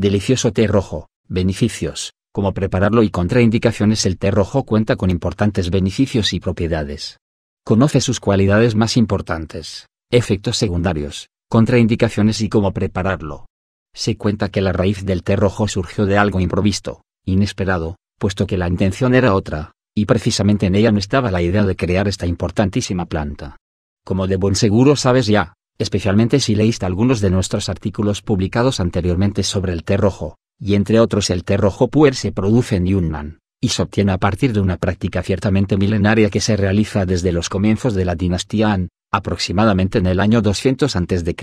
Delicioso té rojo. Beneficios. cómo prepararlo y contraindicaciones el té rojo cuenta con importantes beneficios y propiedades. Conoce sus cualidades más importantes, efectos secundarios, contraindicaciones y cómo prepararlo. Se cuenta que la raíz del té rojo surgió de algo improvisto, inesperado, puesto que la intención era otra, y precisamente en ella no estaba la idea de crear esta importantísima planta. Como de buen seguro sabes ya, especialmente si leíste algunos de nuestros artículos publicados anteriormente sobre el té rojo, y entre otros el té rojo puer se produce en Yunnan, y se obtiene a partir de una práctica ciertamente milenaria que se realiza desde los comienzos de la dinastía Han, aproximadamente en el año 200 a.C.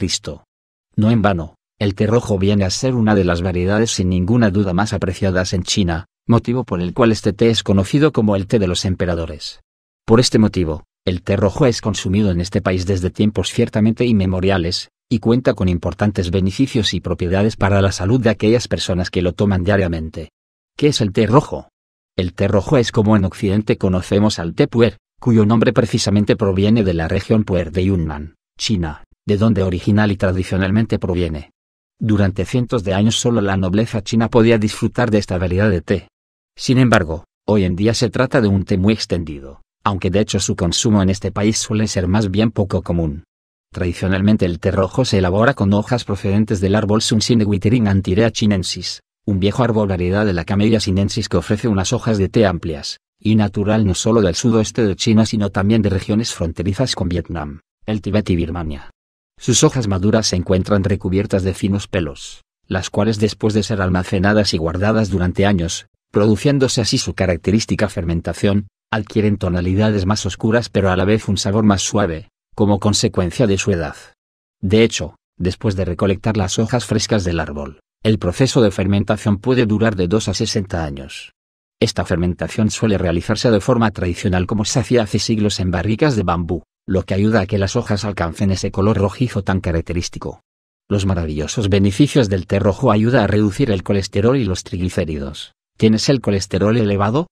No en vano, el té rojo viene a ser una de las variedades sin ninguna duda más apreciadas en China, motivo por el cual este té es conocido como el té de los emperadores. Por este motivo, el té rojo es consumido en este país desde tiempos ciertamente inmemoriales, y cuenta con importantes beneficios y propiedades para la salud de aquellas personas que lo toman diariamente. ¿Qué es el té rojo? El té rojo es como en Occidente conocemos al té puer, cuyo nombre precisamente proviene de la región puer de Yunnan, China, de donde original y tradicionalmente proviene. Durante cientos de años solo la nobleza china podía disfrutar de esta variedad de té. Sin embargo, hoy en día se trata de un té muy extendido, aunque de hecho su consumo en este país suele ser más bien poco común. Tradicionalmente el té rojo se elabora con hojas procedentes del árbol Sunsine Wittering antirea chinensis, un viejo árbol variedad de la Camellia sinensis que ofrece unas hojas de té amplias, y natural no solo del sudoeste de China sino también de regiones fronterizas con Vietnam, el Tíbet y Birmania. Sus hojas maduras se encuentran recubiertas de finos pelos, las cuales después de ser almacenadas y guardadas durante años, produciéndose así su característica fermentación, adquieren tonalidades más oscuras pero a la vez un sabor más suave, como consecuencia de su edad. De hecho, después de recolectar las hojas frescas del árbol, el proceso de fermentación puede durar de 2 a 60 años. Esta fermentación suele realizarse de forma tradicional como se hacía hace siglos en barricas de bambú, lo que ayuda a que las hojas alcancen ese color rojizo tan característico. Los maravillosos beneficios del té rojo ayuda a reducir el colesterol y los triglicéridos. ¿Tienes el colesterol elevado?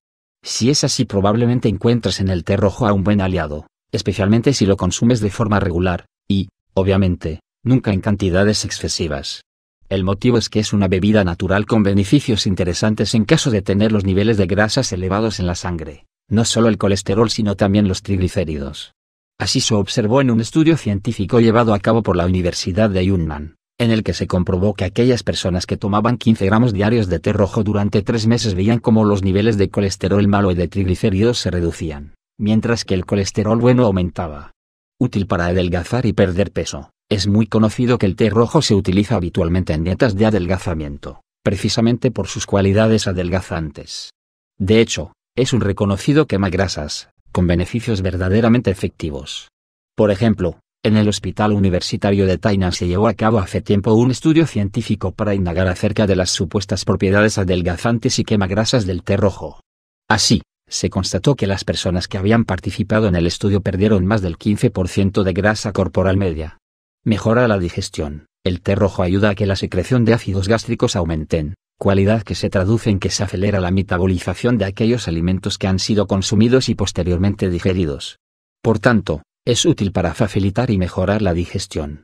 Si es así probablemente encuentres en el té rojo a un buen aliado, especialmente si lo consumes de forma regular, y, obviamente, nunca en cantidades excesivas. El motivo es que es una bebida natural con beneficios interesantes en caso de tener los niveles de grasas elevados en la sangre, no solo el colesterol sino también los triglicéridos. Así se observó en un estudio científico llevado a cabo por la Universidad de Yunnan en el que se comprobó que aquellas personas que tomaban 15 gramos diarios de té rojo durante tres meses veían cómo los niveles de colesterol malo y de triglicéridos se reducían, mientras que el colesterol bueno aumentaba. Útil para adelgazar y perder peso, es muy conocido que el té rojo se utiliza habitualmente en dietas de adelgazamiento, precisamente por sus cualidades adelgazantes. De hecho, es un reconocido quema grasas, con beneficios verdaderamente efectivos. Por ejemplo, en el Hospital Universitario de Tainan se llevó a cabo hace tiempo un estudio científico para indagar acerca de las supuestas propiedades adelgazantes y quemagrasas del té rojo. Así, se constató que las personas que habían participado en el estudio perdieron más del 15% de grasa corporal media. Mejora la digestión. El té rojo ayuda a que la secreción de ácidos gástricos aumenten, cualidad que se traduce en que se acelera la metabolización de aquellos alimentos que han sido consumidos y posteriormente digeridos. Por tanto, es útil para facilitar y mejorar la digestión.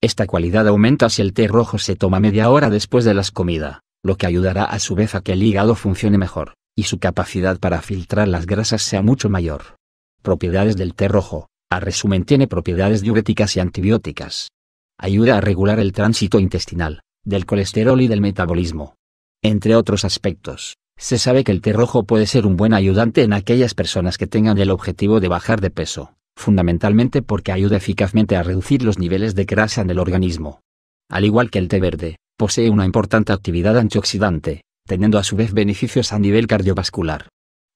Esta cualidad aumenta si el té rojo se toma media hora después de las comidas, lo que ayudará a su vez a que el hígado funcione mejor, y su capacidad para filtrar las grasas sea mucho mayor. Propiedades del té rojo. A resumen tiene propiedades diuréticas y antibióticas. Ayuda a regular el tránsito intestinal, del colesterol y del metabolismo. Entre otros aspectos, se sabe que el té rojo puede ser un buen ayudante en aquellas personas que tengan el objetivo de bajar de peso fundamentalmente porque ayuda eficazmente a reducir los niveles de grasa en el organismo. Al igual que el té verde, posee una importante actividad antioxidante, teniendo a su vez beneficios a nivel cardiovascular.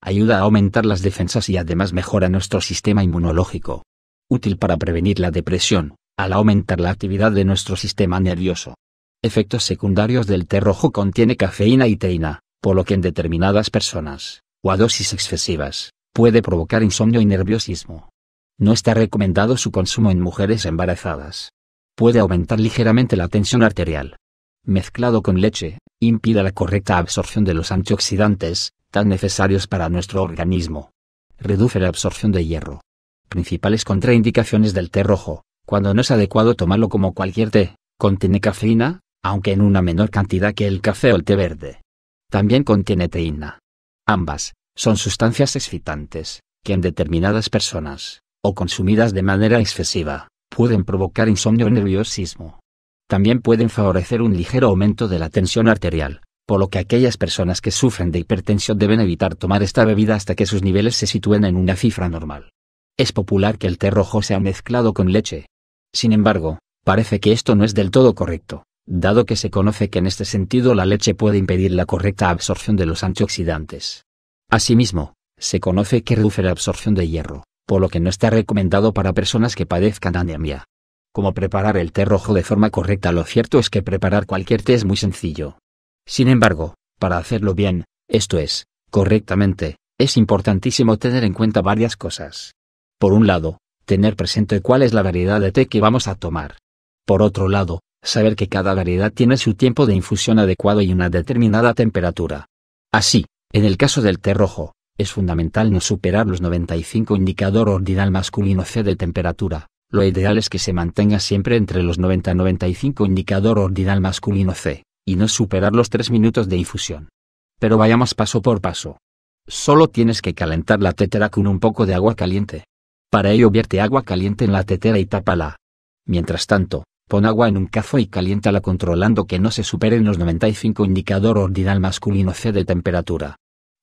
Ayuda a aumentar las defensas y además mejora nuestro sistema inmunológico. Útil para prevenir la depresión, al aumentar la actividad de nuestro sistema nervioso. Efectos secundarios del té rojo contiene cafeína y teína, por lo que en determinadas personas, o a dosis excesivas, puede provocar insomnio y nerviosismo. No está recomendado su consumo en mujeres embarazadas. Puede aumentar ligeramente la tensión arterial. Mezclado con leche, impide la correcta absorción de los antioxidantes, tan necesarios para nuestro organismo. Reduce la absorción de hierro. Principales contraindicaciones del té rojo, cuando no es adecuado tomarlo como cualquier té, contiene cafeína, aunque en una menor cantidad que el café o el té verde. También contiene teína. Ambas, son sustancias excitantes, que en determinadas personas, o consumidas de manera excesiva, pueden provocar insomnio o nerviosismo. También pueden favorecer un ligero aumento de la tensión arterial, por lo que aquellas personas que sufren de hipertensión deben evitar tomar esta bebida hasta que sus niveles se sitúen en una cifra normal. Es popular que el té rojo sea mezclado con leche. Sin embargo, parece que esto no es del todo correcto, dado que se conoce que en este sentido la leche puede impedir la correcta absorción de los antioxidantes. Asimismo, se conoce que reduce la absorción de hierro, por lo que no está recomendado para personas que padezcan anemia. Como preparar el té rojo de forma correcta? Lo cierto es que preparar cualquier té es muy sencillo. Sin embargo, para hacerlo bien, esto es, correctamente, es importantísimo tener en cuenta varias cosas. Por un lado, tener presente cuál es la variedad de té que vamos a tomar. Por otro lado, saber que cada variedad tiene su tiempo de infusión adecuado y una determinada temperatura. Así, en el caso del té rojo, es fundamental no superar los 95 indicador ordinal masculino C de temperatura. Lo ideal es que se mantenga siempre entre los 90-95 indicador ordinal masculino C, y no superar los 3 minutos de infusión. Pero vayamos paso por paso. Solo tienes que calentar la tetera con un poco de agua caliente. Para ello vierte agua caliente en la tetera y tápala. Mientras tanto, pon agua en un cazo y caliéntala controlando que no se superen los 95 indicador ordinal masculino C de temperatura.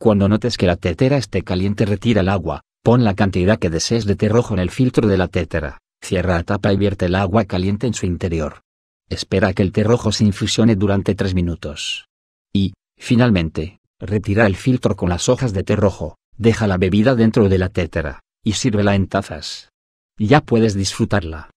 Cuando notes que la tetera esté caliente retira el agua, pon la cantidad que desees de té rojo en el filtro de la tetera, cierra la tapa y vierte el agua caliente en su interior. Espera a que el té rojo se infusione durante 3 minutos. Y, finalmente, retira el filtro con las hojas de té rojo, deja la bebida dentro de la tetera, y sírvela en tazas. Ya puedes disfrutarla.